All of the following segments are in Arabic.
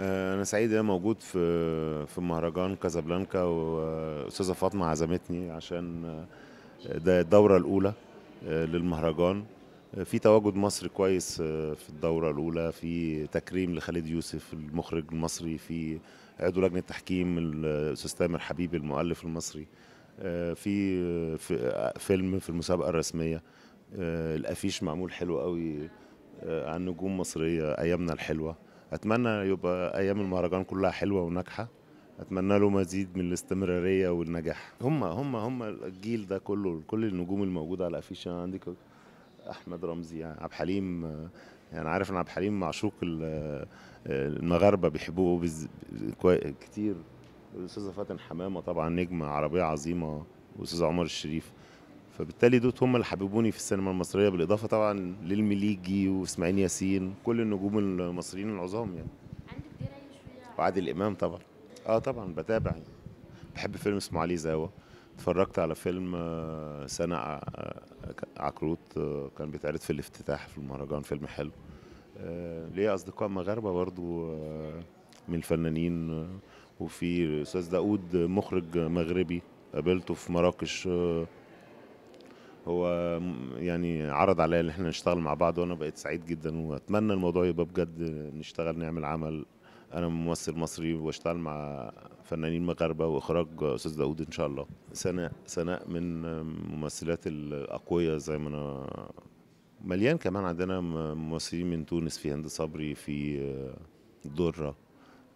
آه، انا سعيد انا موجود في في مهرجان كازابلانكا واستاذه فاطمه عزمتني عشان آه، ده الدوره الاولى آه، للمهرجان في تواجد مصري كويس في الدوره الاولى في تكريم لخالد يوسف المخرج المصري في عضو لجنه تحكيم الاستاذ تامر حبيبي المؤلف المصري في فيلم في المسابقه الرسميه آه، الافيش معمول حلو قوي آه، عن نجوم مصريه ايامنا الحلوه اتمنى يبقى ايام المهرجان كلها حلوه وناجحه اتمنى له مزيد من الاستمراريه والنجاح هم هم هم الجيل ده كله كل النجوم الموجوده على الافيش انا يعني عندي احمد رمزي يعني عبد الحليم يعني عارف ان عبد الحليم معشوق آه، المغاربه بيحبوه كتير الاستاذه فاتن حمامه طبعا نجمه عربيه عظيمه الاستاذ عمر الشريف فبالتالي دول هم اللي حببوني في السينما المصريه بالاضافه طبعا للمليجي واسماعيل ياسين كل النجوم المصريين العظام يعني عندك درايه شويه وعادل امام طبعا اه طبعا بتابع يعني. بحب فيلم اسمه علي زاوه اتفرجت على فيلم آه، سنة آه، آه، عكروت كان بيتعرض في الافتتاح في المهرجان فيلم حلو ليه أصدقاء مغاربة برضو من الفنانين وفي أستاذ داود مخرج مغربي قابلته في مراكش هو يعني عرض عليا ان احنا نشتغل مع بعض وانا بقيت سعيد جدا واتمنى الموضوع يبقى بجد نشتغل نعمل عمل انا ممثل مصري واشتغل مع فنانين مغاربه واخراج استاذ داوود ان شاء الله سناء سناء من الممثلات الاقوياء زي ما انا مليان كمان عندنا ممثلين من تونس في هند صبري في دره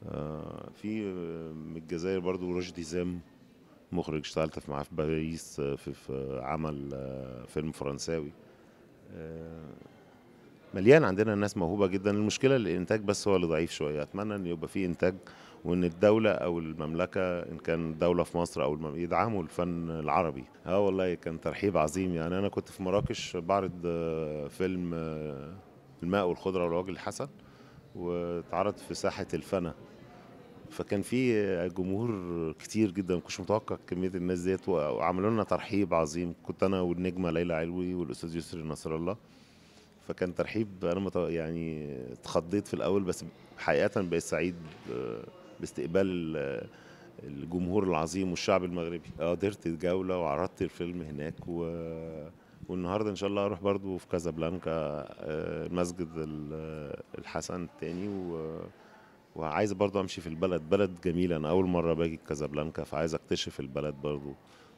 آه، في آه، من الجزائر برضو رشدي زام مخرج اشتغلت معاه في باريس آه، في, في عمل آه، فيلم فرنساوي آه، مليان عندنا ناس موهوبه جدا المشكله الانتاج بس هو اللي ضعيف شويه اتمنى ان يبقى في انتاج وان الدوله او المملكه ان كان دوله في مصر او المم... يدعموا الفن العربي اه والله كان ترحيب عظيم يعني انا كنت في مراكش بعرض فيلم الماء والخضره والوجه الحسن واتعرض في ساحه الفنا فكان في جمهور كتير جدا ما كنتش متوقع كميه الناس ديت وعملوا لنا ترحيب عظيم كنت انا والنجمه ليلى علوي والاستاذ يسري نصر الله فكان ترحيب انا يعني اتخضيت في الاول بس حقيقه بقيت سعيد آه، باستقبال الجمهور العظيم والشعب المغربي قدرت آه، الجوله وعرضت الفيلم هناك و... والنهارده ان شاء الله اروح برضو في كازابلانكا آه، مسجد الحسن الثاني و... وعايز برضو امشي في البلد بلد جميله انا اول مره باجي كازابلانكا فعايز اكتشف البلد برضو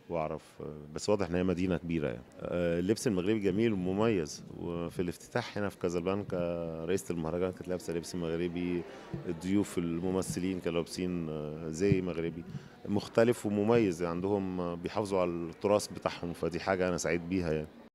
واعرف بس واضح ان هي مدينه كبيره يعني آه، اللبس المغربي جميل ومميز وفي الافتتاح هنا في كازابلانكا رئيسه المهرجان كانت لابسه لبس مغربي الضيوف الممثلين كانوا لابسين آه، زي مغربي مختلف ومميز عندهم بيحافظوا على التراث بتاعهم فدي حاجه انا سعيد بيها يعني